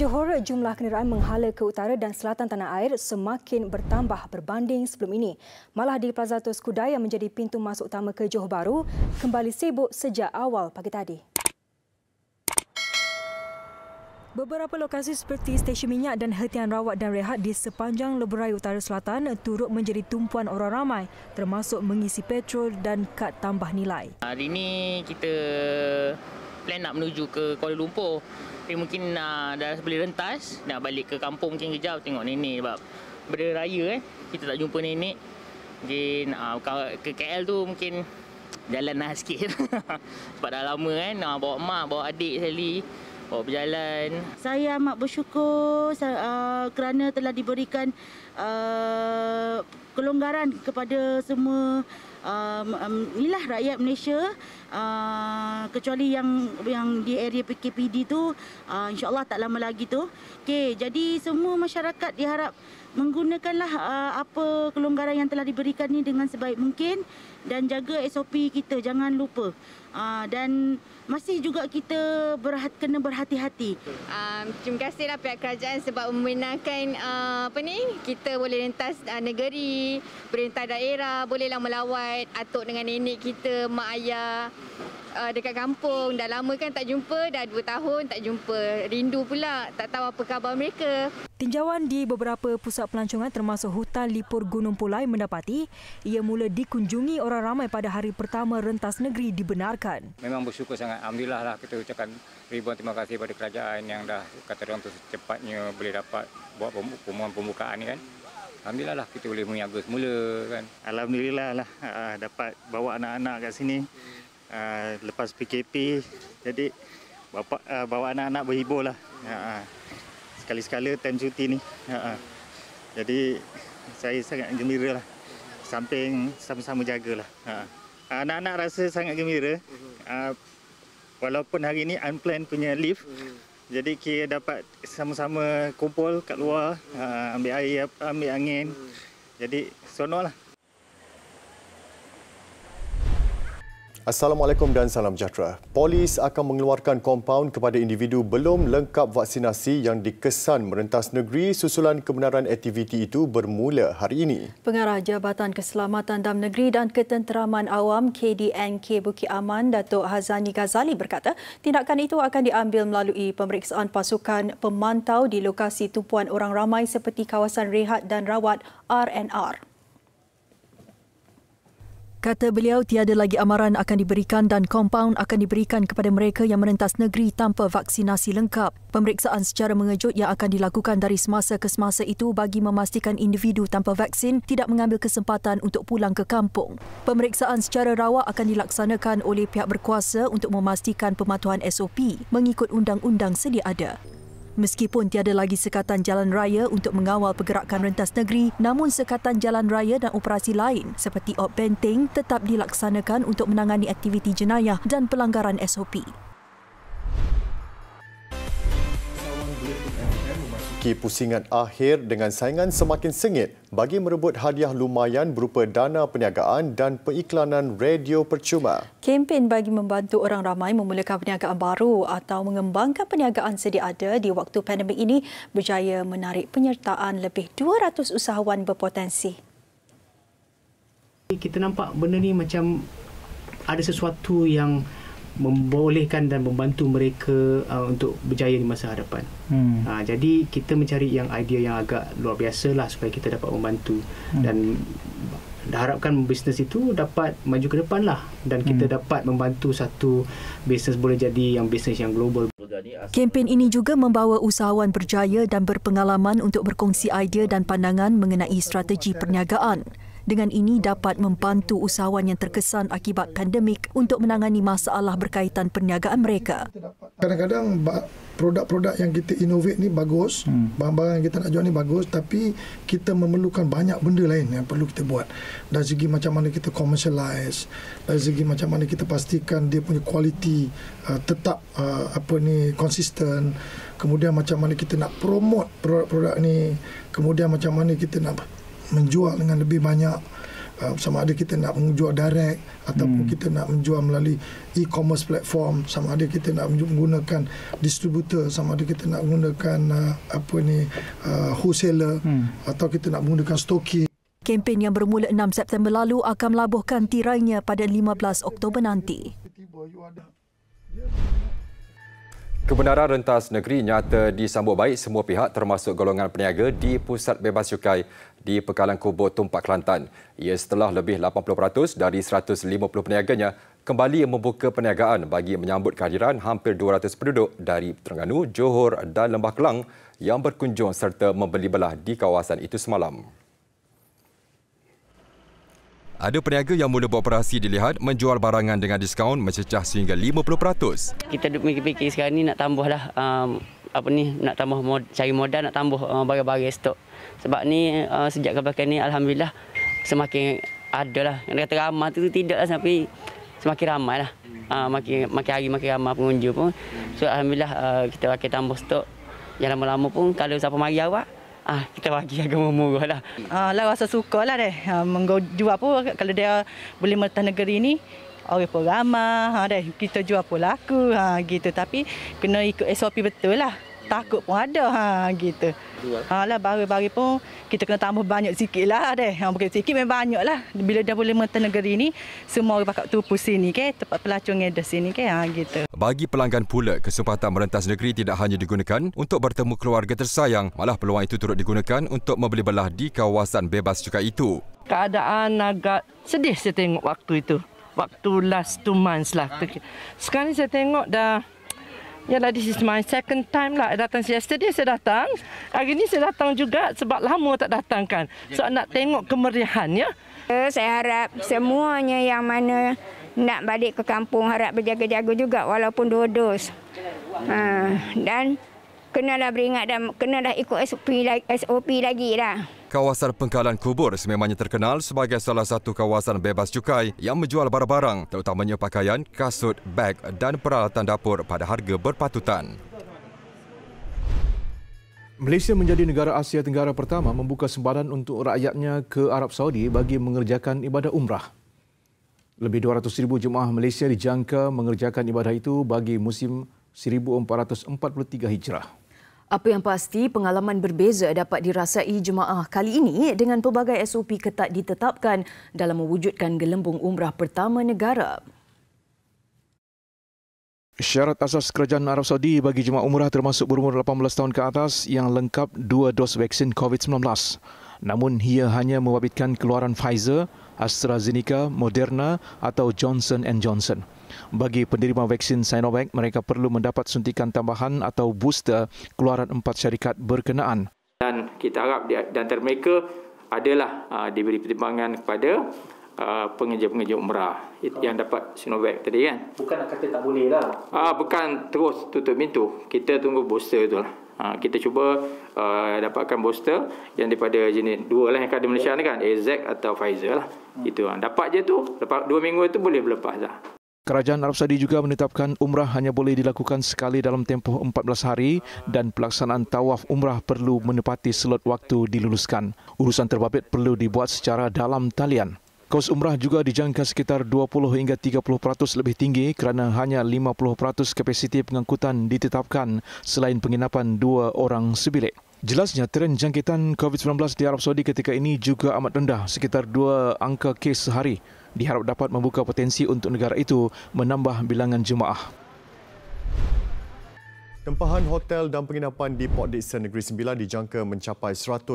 Johor, jumlah kenderaan menghala ke utara dan selatan tanah air semakin bertambah berbanding sebelum ini. Malah di Plaza Tos Kudai yang menjadi pintu masuk utama ke Johor Baru kembali sibuk sejak awal pagi tadi. Beberapa lokasi seperti stesen minyak dan hentian rawat dan rehat di sepanjang leberai utara selatan turut menjadi tumpuan orang ramai termasuk mengisi petrol dan kad tambah nilai. Hari ini kita plan nak menuju ke Kuala Lumpur tapi mungkin uh, dah beli rentas nak balik ke kampung mungkin kejap tengok nenek sebab benda raya eh kita tak jumpa nenek mungkin uh, ke KL tu mungkin jalan lah sikit sebab dah lama kan nak bawa mak bawa adik sekali bawa berjalan saya amat bersyukur uh, kerana telah diberikan uh, kelonggaran kepada semua um, um, inilah rakyat Malaysia uh, kecuali yang yang di area PKPD tu uh, insyaallah tak lama lagi tu okey jadi semua masyarakat diharap menggunakanlah uh, apa kelonggaran yang telah diberikan ni dengan sebaik mungkin dan jaga SOP kita jangan lupa Uh, dan masih juga kita berhati kena berhati-hati. Ah, terima kasihlah pihak kerajaan sebab membenarkan ah, apa ni kita boleh lintas uh, negeri, perintah daerah, bolehlah melawat atuk dengan nenek kita, mak ayah uh, dekat kampung. Dah lama kan tak jumpa, dah dua tahun tak jumpa. Rindu pula, tak tahu apa khabar mereka. Tinjauan di beberapa pusat pelancongan termasuk hutan Lipur Gunung Pulai mendapati ia mula dikunjungi orang ramai pada hari pertama rentas negeri dibenarkan. Memang bersyukur sangat. Alhamdulillah lah kita ucapkan ribuan terima kasih kepada kerajaan yang dah kata orang tu secepatnya boleh dapat buat pembukaan, pembukaan ini kan. Alhamdulillah lah kita boleh meniaga semula kan. Alhamdulillah lah ah, dapat bawa anak-anak kat sini. Ah, lepas PKP jadi bapa uh, ah, bawa anak-anak berhibur lah uh, sekali-sekala time cuti ni uh, uh. jadi saya sangat gembira lah samping sama-sama jagalah uh. Uh, anak-anak rasa sangat gembira uh, walaupun hari ini unplanned punya leave jadi kita dapat sama-sama kumpul kat luar uh, ambil air ambil angin jadi seronok lah Assalamualaikum dan salam sejahtera. Polis akan mengeluarkan kompaun kepada individu belum lengkap vaksinasi yang dikesan merentas negeri susulan kebenaran aktiviti itu bermula hari ini. Pengarah Jabatan Keselamatan Dalam Negeri dan Ketenteraman Awam KDNK Bukit Aman Datuk Hazani Ghazali berkata, tindakan itu akan diambil melalui pemeriksaan pasukan pemantau di lokasi tumpuan orang ramai seperti kawasan rehat dan rawat RNR. Kata beliau tiada lagi amaran akan diberikan dan kompaun akan diberikan kepada mereka yang menentas negeri tanpa vaksinasi lengkap. Pemeriksaan secara mengejut yang akan dilakukan dari semasa ke semasa itu bagi memastikan individu tanpa vaksin tidak mengambil kesempatan untuk pulang ke kampung. Pemeriksaan secara rawak akan dilaksanakan oleh pihak berkuasa untuk memastikan pematuhan SOP mengikut undang-undang sedia ada. Meskipun tiada lagi sekatan jalan raya untuk mengawal pergerakan rentas negeri, namun sekatan jalan raya dan operasi lain seperti op benting tetap dilaksanakan untuk menangani aktiviti jenayah dan pelanggaran SOP. memasuki pusingan akhir dengan saingan semakin sengit bagi merebut hadiah lumayan berupa dana perniagaan dan periklanan radio percuma. Kempen bagi membantu orang ramai memulakan perniagaan baru atau mengembangkan perniagaan sedia ada di waktu pandemik ini berjaya menarik penyertaan lebih 200 usahawan berpotensi. Kita nampak benda ni macam ada sesuatu yang membolehkan dan membantu mereka uh, untuk berjaya di masa hadapan. Hmm. Uh, jadi kita mencari yang idea yang agak luar biasa lah supaya kita dapat membantu hmm. dan harapkan bisnes itu dapat maju ke depan lah dan kita hmm. dapat membantu satu bisnes boleh jadi yang bisnes yang global. Kempen ini juga membawa usahawan berjaya dan berpengalaman untuk berkongsi idea dan pandangan mengenai strategi perniagaan. Dengan ini dapat membantu usahawan yang terkesan akibat pandemik untuk menangani masalah berkaitan perniagaan mereka. Kadang-kadang produk-produk yang kita innovate ni bagus, hmm. barang-barang yang kita nak jual ni bagus tapi kita memerlukan banyak benda lain yang perlu kita buat. Dari segi macam mana kita commercialize, dari segi macam mana kita pastikan dia punya quality uh, tetap uh, apa ni konsisten, kemudian macam mana kita nak promote produk-produk ni, kemudian macam mana kita nak menjual dengan lebih banyak uh, sama ada kita nak menjual direct ataupun hmm. kita nak menjual melalui e-commerce platform sama ada kita nak menggunakan distributor sama ada kita nak menggunakan uh, apa ni uh, wholesaler hmm. atau kita nak menggunakan stoki kempen yang bermula 6 September lalu akan melabuhkan tirainya pada 15 Oktober nanti. Kebenaran rentas negeri nyata disambut baik semua pihak termasuk golongan peniaga di Pusat Bebas Cukai di Pekalan Kubu Tumpak Kelantan. Ia setelah lebih 80% dari 150 peniaganya kembali membuka perniagaan bagi menyambut kehadiran hampir 200 penduduk dari Terengganu, Johor dan Lembah Kelang yang berkunjung serta membeli belah di kawasan itu semalam. Ada peniaga yang mula beroperasi dilihat menjual barangan dengan diskaun mencecah sehingga 50%. Kita duduk mikir-mikir sekarang ni nak tambahlah um, apa ni nak tambah mod, cari modal nak tambah uh, barang-barang stok. Sebab ni uh, sejak kebakaran ni alhamdulillah semakin adalah yang kata ramai tu tidaklah tapi semakin ramai lah. Uh, ah, makin, makin hari makin ramai pengunjung pun. So alhamdulillah uh, kita akan tambah stok yang lama-lama pun kalau siapa mari awak Ah, kita bagi agak murah lah. Ah, lah rasa suka lah deh. Ah, menjual pun kalau dia boleh merta negeri ini orang pun ramah. Ha, Kita jual pun laku. Ha, gitu. Tapi kena ikut SOP betul lah takut pun ada ha gitu. Ha lah bari-bari pun kita kena tambah banyak sikit lah deh. Ha bukan sikit memang banyak lah. Bila dah boleh mentah negeri ni semua orang pakat tupu sini ke tempat pelacungnya dah sini ke ha gitu. Bagi pelanggan pula kesempatan merentas negeri tidak hanya digunakan untuk bertemu keluarga tersayang malah peluang itu turut digunakan untuk membeli belah di kawasan bebas cukai itu. Keadaan agak sedih saya tengok waktu itu. Waktu last two months lah. Sekarang ni saya tengok dah Yalah, this is my second time lah. I datang yesterday saya datang. Hari ni saya datang juga sebab lama tak datang kan. So nak tengok kemeriahan ya. Saya harap semuanya yang mana nak balik ke kampung harap berjaga-jaga juga walaupun dua dos. Ha, dan kenalah beringat dan kenalah ikut SOP, SOP lagi SOP lagi lah kawasan pengkalan kubur sememangnya terkenal sebagai salah satu kawasan bebas cukai yang menjual barang-barang terutamanya pakaian, kasut, beg dan peralatan dapur pada harga berpatutan. Malaysia menjadi negara Asia Tenggara pertama membuka sempadan untuk rakyatnya ke Arab Saudi bagi mengerjakan ibadah umrah. Lebih 200,000 jemaah Malaysia dijangka mengerjakan ibadah itu bagi musim 1443 Hijrah. Apa yang pasti, pengalaman berbeza dapat dirasai jemaah kali ini dengan pelbagai SOP ketat ditetapkan dalam mewujudkan gelembung umrah pertama negara. Syarat asas kerajaan Arab Saudi bagi jemaah umrah termasuk berumur 18 tahun ke atas yang lengkap dua dos vaksin COVID-19. Namun ia hanya mewabitkan keluaran Pfizer, AstraZeneca, Moderna atau Johnson Johnson. Bagi penerima vaksin Sinovac, mereka perlu mendapat suntikan tambahan atau booster keluaran empat syarikat berkenaan. Dan kita harap di antara mereka adalah uh, diberi pertimbangan kepada uh, pengejar-pengejar umrah yang dapat Sinovac tadi kan. Bukan kata tak boleh lah. Uh, bukan terus tutup pintu. Kita tunggu booster tu lah. Ha, kita cuba uh, dapatkan booster yang daripada jenis dua lah yang ada Malaysia ni kan AZ atau Pfizer lah hmm. itu ah, dapat je tu dapat dua minggu tu boleh berlepas dah Kerajaan Arab Saudi juga menetapkan umrah hanya boleh dilakukan sekali dalam tempoh 14 hari dan pelaksanaan tawaf umrah perlu menepati slot waktu diluluskan. Urusan terbabit perlu dibuat secara dalam talian. Kos umrah juga dijangka sekitar 20 hingga 30% lebih tinggi kerana hanya 50% kapasiti pengangkutan ditetapkan selain penginapan dua orang sebilik. Jelasnya tren jangkitan COVID-19 di Arab Saudi ketika ini juga amat rendah, sekitar dua angka kes sehari diharap dapat membuka potensi untuk negara itu menambah bilangan jemaah. Tempahan hotel dan penginapan di Port Dickson Negeri Sembilan dijangka mencapai 100%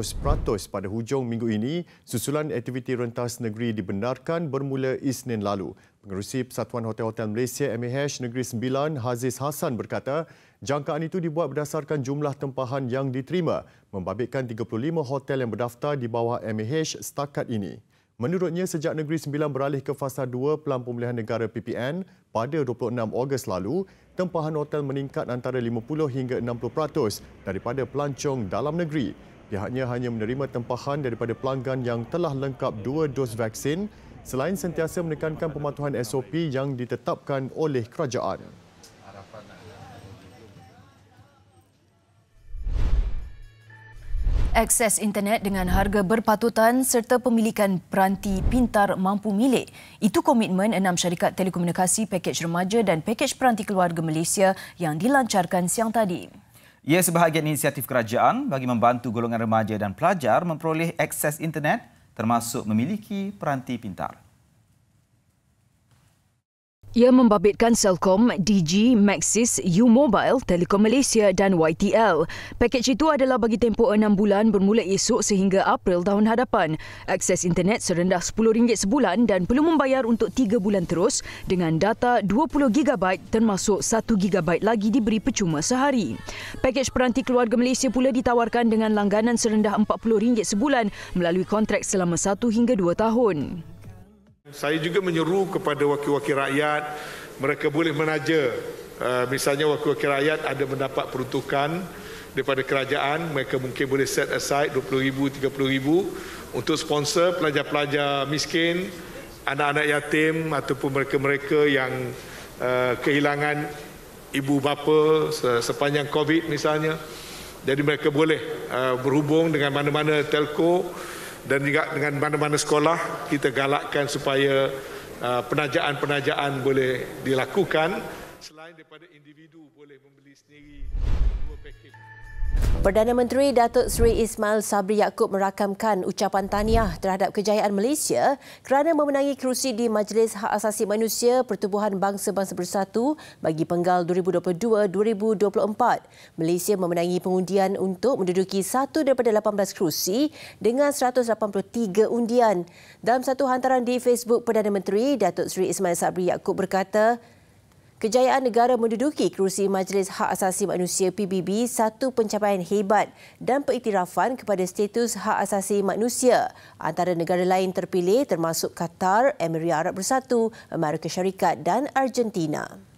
pada hujung minggu ini susulan aktiviti rentas negeri dibenarkan bermula Isnin lalu. Pengerusi Persatuan Hotel-Hotel Malaysia MAH Negeri Sembilan Haziz Hassan berkata jangkaan itu dibuat berdasarkan jumlah tempahan yang diterima membabitkan 35 hotel yang berdaftar di bawah MAH setakat ini. Menurutnya, sejak Negeri Sembilan beralih ke fasa 2 Pelan Pemulihan Negara PPN pada 26 Ogos lalu, tempahan hotel meningkat antara 50 hingga 60% peratus daripada pelancong dalam negeri. Pihaknya hanya menerima tempahan daripada pelanggan yang telah lengkap dua dos vaksin selain sentiasa menekankan pematuhan SOP yang ditetapkan oleh kerajaan. akses internet dengan harga berpatutan serta pemilikan peranti pintar mampu milik. Itu komitmen enam syarikat telekomunikasi pakej remaja dan pakej peranti keluarga Malaysia yang dilancarkan siang tadi. Ia sebahagian inisiatif kerajaan bagi membantu golongan remaja dan pelajar memperoleh akses internet termasuk memiliki peranti pintar. Ia membabitkan Celcom, Digi, Maxis, U-Mobile, Telekom Malaysia dan YTL. Pakej itu adalah bagi tempoh enam bulan bermula esok sehingga April tahun hadapan. Akses internet serendah RM10 sebulan dan perlu membayar untuk tiga bulan terus dengan data 20GB termasuk 1GB lagi diberi percuma sehari. Pakej peranti keluarga Malaysia pula ditawarkan dengan langganan serendah RM40 sebulan melalui kontrak selama satu hingga dua tahun. Saya juga menyeru kepada wakil-wakil rakyat mereka boleh menaja ah, misalnya wakil-wakil rakyat ada mendapat peruntukan daripada kerajaan mereka mungkin boleh set aside 20,000 30,000 30, untuk sponsor pelajar-pelajar miskin anak-anak yatim ataupun mereka-mereka yang ah, kehilangan ibu bapa sepanjang Covid misalnya jadi mereka boleh ah, berhubung dengan mana-mana telco dan juga dengan mana-mana sekolah kita galakkan supaya uh, penajaan-penajaan boleh dilakukan selain daripada individu boleh membeli sendiri dua paket. Perdana Menteri Datuk Seri Ismail Sabri Yaakob merakamkan ucapan taniah terhadap kejayaan Malaysia kerana memenangi kerusi di Majlis Hak Asasi Manusia Pertubuhan Bangsa-Bangsa Bersatu bagi penggal 2022-2024. Malaysia memenangi pengundian untuk menduduki satu daripada 18 kerusi dengan 183 undian. Dalam satu hantaran di Facebook Perdana Menteri, Datuk Seri Ismail Sabri Yaakob berkata, Kejayaan negara menduduki kerusi Majlis Hak Asasi Manusia PBB satu pencapaian hebat dan pengiktirafan kepada status hak asasi manusia. Antara negara lain terpilih termasuk Qatar, Emirat Arab Bersatu, Amerika Syarikat dan Argentina.